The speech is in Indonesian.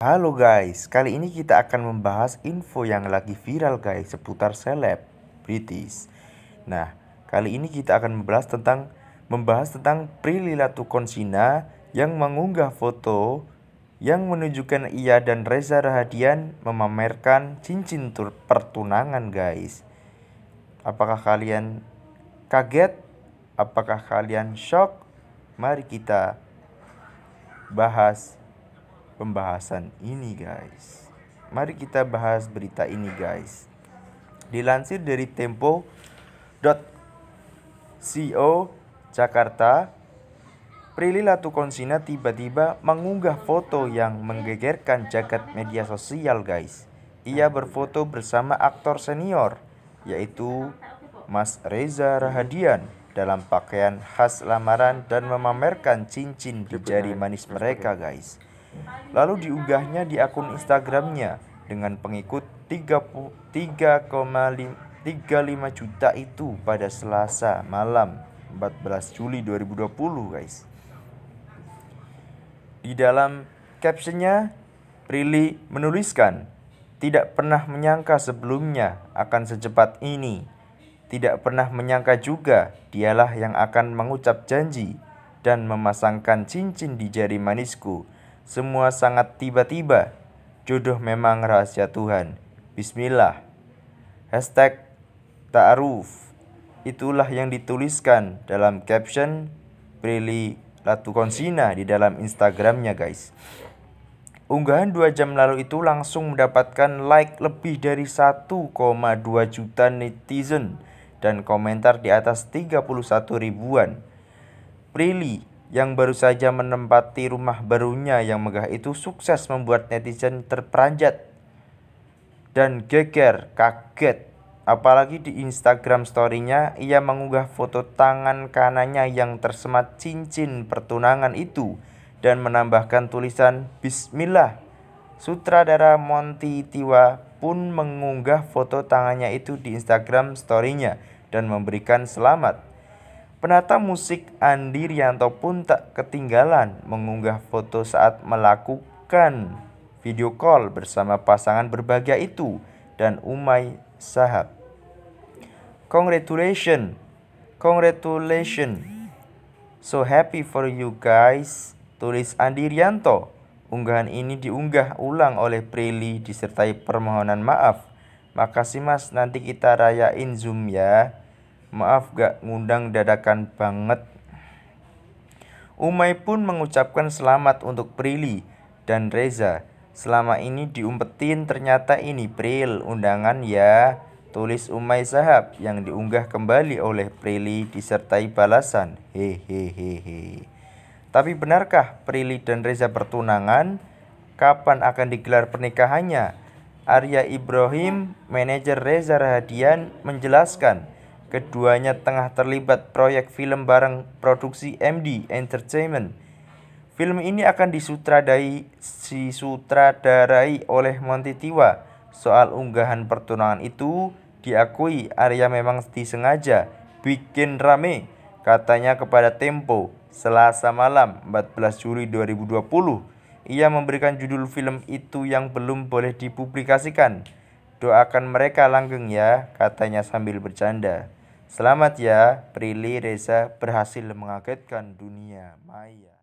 Halo guys, kali ini kita akan membahas info yang lagi viral guys seputar seleb British. Nah, kali ini kita akan membahas tentang membahas tentang Prilly Latukonsina yang mengunggah foto yang menunjukkan ia dan Reza Rahadian memamerkan cincin pertunangan guys. Apakah kalian kaget? Apakah kalian shock? Mari kita bahas pembahasan ini guys. Mari kita bahas berita ini guys. Dilansir dari tempo.co Jakarta, Prilly Latukonsina tiba-tiba mengunggah foto yang menggegerkan jagat media sosial guys. Ia berfoto bersama aktor senior yaitu Mas Reza Rahadian dalam pakaian khas lamaran dan memamerkan cincin di jari manis mereka guys. Lalu diunggahnya di akun Instagramnya dengan pengikut 3,35 juta itu pada Selasa malam 14 Juli 2020 guys. Di dalam captionnya, Prilly menuliskan, tidak pernah menyangka sebelumnya akan secepat ini. Tidak pernah menyangka juga dialah yang akan mengucap janji dan memasangkan cincin di jari manisku semua sangat tiba-tiba. Jodoh memang rahasia Tuhan. Bismillah. Hashtag Ta'aruf. Itulah yang dituliskan dalam caption Prilly Latukonsina di dalam Instagramnya guys. Unggahan 2 jam lalu itu langsung mendapatkan like lebih dari 1,2 juta netizen dan komentar di atas 31 ribuan. Prilly yang baru saja menempati rumah barunya yang megah itu sukses membuat netizen terperanjat dan geger, kaget. Apalagi di Instagram story-nya, ia mengunggah foto tangan kanannya yang tersemat cincin pertunangan itu dan menambahkan tulisan Bismillah. Sutradara Monty Tiwa pun mengunggah foto tangannya itu di Instagram story-nya dan memberikan selamat. Penata musik Andi Rianto pun tak ketinggalan mengunggah foto saat melakukan video call bersama pasangan berbahagia itu dan Umay Sahab. Congratulations, congratulations, so happy for you guys, tulis Andi Rianto. Unggahan ini diunggah ulang oleh Prilly disertai permohonan maaf. Makasih mas, nanti kita rayain Zoom ya. Maaf gak ngundang dadakan banget. Umay pun mengucapkan selamat untuk Prilly dan Reza. Selama ini diumpetin ternyata ini Pril undangan ya. Tulis Umay Sahab yang diunggah kembali oleh Prilly disertai balasan. Hehehehe. Tapi benarkah Prilly dan Reza bertunangan? Kapan akan digelar pernikahannya? Arya Ibrahim, manajer Reza Rahadian, menjelaskan Keduanya tengah terlibat proyek film bareng produksi MD Entertainment. Film ini akan disutradai si disutradarai oleh Monty Tiwa. Soal unggahan pertunangan itu diakui Arya memang disengaja bikin rame katanya kepada Tempo Selasa malam 14 Juli 2020 ia memberikan judul film itu yang belum boleh dipublikasikan doakan mereka langgeng ya katanya sambil bercanda Selamat ya, Prilly Reza berhasil mengagetkan dunia maya.